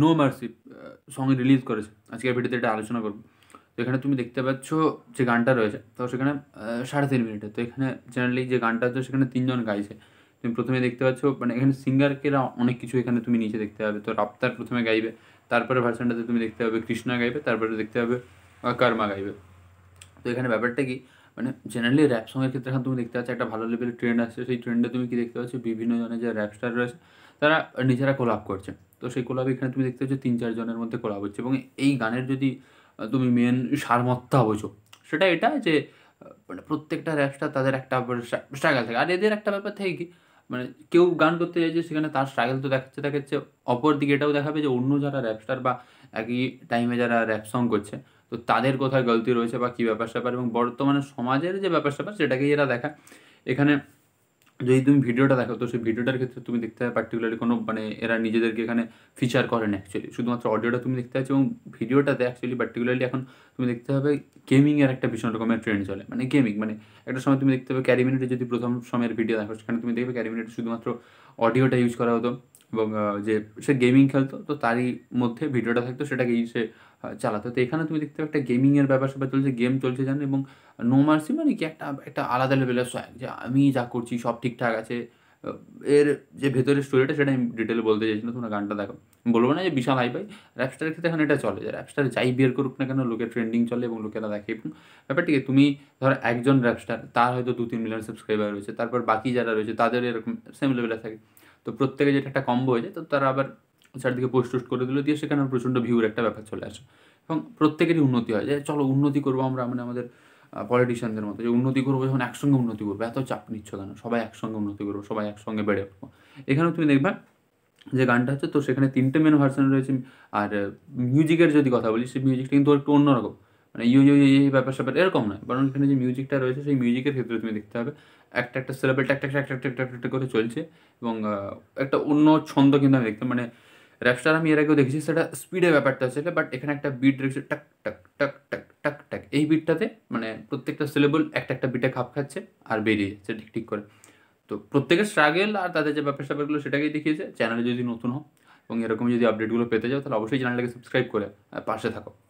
no mercy song release করেছে আজকের ভিডিওতে এটা আলোচনা করবো তো এখানে তুমি দেখতে পাচ্ছ যে গানটা রয়েছে তো সেখানে সাড়ে তিন মিনিটে তো এখানে জেনারেলি যে গানটা আছে সেখানে তিনজন গাইছে তুমি প্রথমে দেখতে পাচ্ছ মানে এখানে সিঙ্গারকেরা অনেক কিছু এখানে তুমি নিচে দেখতে পাবে তো রাপ্তার প্রথমে গাইবে তারপরে ভার্সানটাতে তুমি দেখতে পাবে কৃষ্ণা গাইবে তারপরে দেখতে পাবে কর্মা গাইবে তো এখানে ব্যাপারটা কি মানে জেনারেলি র্যাপ সঙ্গের ক্ষেত্রে এখন তুমি দেখতে পাচ্ছ একটা ভালো লেভেলের ট্রেন্ড আসছে সেই ট্রেন্ডে তুমি কি দেখতে পাচ্ছ বিভিন্ন জনের যে র্যাপ স্টার রয়েছে তারা নিজেরা কোলাপ করছে তো সেই কোলাব এখানে তুমি দেখতে পাচ্ছ তিন চারজনের মধ্যে কোলাব হচ্ছে এবং এই গানের যদি তুমি মেন সারমত্তা বোঝো সেটা এটা যে মানে প্রত্যেকটা র্যাপসটা তাদের একটা স্ট্রাগল মানে থাকে আর এদের একটা ব্যাপার থাকে কি মানে কেউ গান করতে চাইছে সেখানে তার স্ট্রাগল তো দেখাচ্ছে দেখাচ্ছে অপর দিকে এটাও দেখাবে যে অন্য যারা র্যাপস্টার বা একই টাইমে যারা র্যাপ সং করছে তো তাদের কোথায় গলতি রয়েছে বা কী ব্যাপার স্যাপার এবং বর্তমানে সমাজের যে ব্যাপার স্যাপার সেটাকেই এরা দেখা এখানে যদি তুমি ভিডিওটা দেখো তো সেই ভিডিওটার ক্ষেত্রে তুমি দেখতে পাবে পার্টিকুলারলি কোনো মানে এরা নিজেদেরকে এখানে ফিচার করেন অ্যাকচুয়ালি শুধুমাত্র অডিওটা তুমি দেখতে পাচ্ছ এবং ভিডিওটাতে অ্যাকচুয়ালি পার্টিকুলারলি এখন তুমি দেখতে পাবে গেমিংয়ের একটা ভীষণ রকমের ট্রেন্ড চলে মানে গেমিং মানে একটা সময় তুমি দেখতে পাবে ক্যারিমিনেটে যদি প্রথম সময়ের ভিডিও দেখো সেখানে তুমি দেখবে ক্যারিমিনেটে শুধুমাত্র অডিওটা ইউজ করা হতো এবং যে সে গেমিং খেলতো তো তারই মধ্যে ভিডিওটা থাকতো সেটাকেই সে চালাতো তো এখানে তুমি দেখতে একটা গেমিংয়ের ব্যাপার স্যাপার চলছে গেম চলছে জানো এবং নো মার্সি মানে কি একটা একটা আলাদা লেভেলের সয়াক যে আমি যা করছি সব ঠিকঠাক আছে এর যে ভেতরের স্টোরিটা সেটা আমি ডিটেলে বলতে চাইছি না তোমরা গানটা দেখো বলবো না যে বিশাল হাই পাই র্যাপস্টারের ক্ষেত্রে এখন এটা চলে যে র্যাপস্টার যাই বিয়ের করুক না কেন লোকের ট্রেন্ডিং চলে এবং লোকেরা দেখে এবং ব্যাপারটিকে তুমি ধরো একজন র্যাপস্টার তার হয়তো দু তিন মিলিয়ন সাবস্ক্রাইবার রয়েছে তারপর বাকি যারা রয়েছে তাদের এরকম সেম লেভেলে থাকে তো প্রত্যেকে যেটা একটা কম্বো হয়ে যায় তো তারা আবার চারদিকে পোস্ট টোস্ট করে দিল দিয়ে সেখানে প্রচণ্ড ভিউর একটা ব্যাপার চলে আসে এবং প্রত্যেকেরই উন্নতি হয় যে চলো উন্নতি করবো আমরা মানে আমাদের পলিটিশিয়ানদের মতো যে উন্নতি করবো যখন একসঙ্গে উন্নতি করবো এত চাপ নিচ্ছ কেন সবাই একসঙ্গে উন্নতি করবো সবাই একসঙ্গে বেড়ে উঠবো এখানেও তুমি দেখবে যে গানটা হচ্ছে তো সেখানে তিনটে মেন ভার্সন রয়েছে আর মিউজিকের যদি কথা বলি সেই মিউজিকটা কিন্তু একটু অন্যরকম মানে ইউ ইউ ইউ এই ব্যাপার স্যাপার এরকম নয় বরং এখানে যে মিউজিকটা রয়েছে সেই মিউজিকের ক্ষেত্রে তুমি দেখতে হবে একটা একটা সিলেবেলটা একটা একটা একটা একটা একটা করে চলছে এবং একটা অন্য ছন্দ কিন্তু আমি দেখতে মানে র্যাপস্টার আমি এর আগেও দেখেছি সেটা স্পিডের ব্যাপারটা আছে বাট এখানে একটা বিট রয়েছে টাক টাক টাক টাক টাক টাক এই বিটটাতে মানে প্রত্যেকটা সিলেবল একটা একটা বিটে খাপ খাচ্ছে আর বেরিয়ে যাচ্ছে ঠিক ঠিক করে তো প্রত্যেকের স্ট্রাগেল আর তাদের যে ব্যাপার স্যাপারগুলো সেটাকেই দেখিয়েছে চ্যানেলে যদি নতুন হোক এবং এরকম যদি আপডেটগুলো পেতে যাও তাহলে অবশ্যই চ্যানেলটাকে সাবস্ক্রাইব করে পাশে থাকো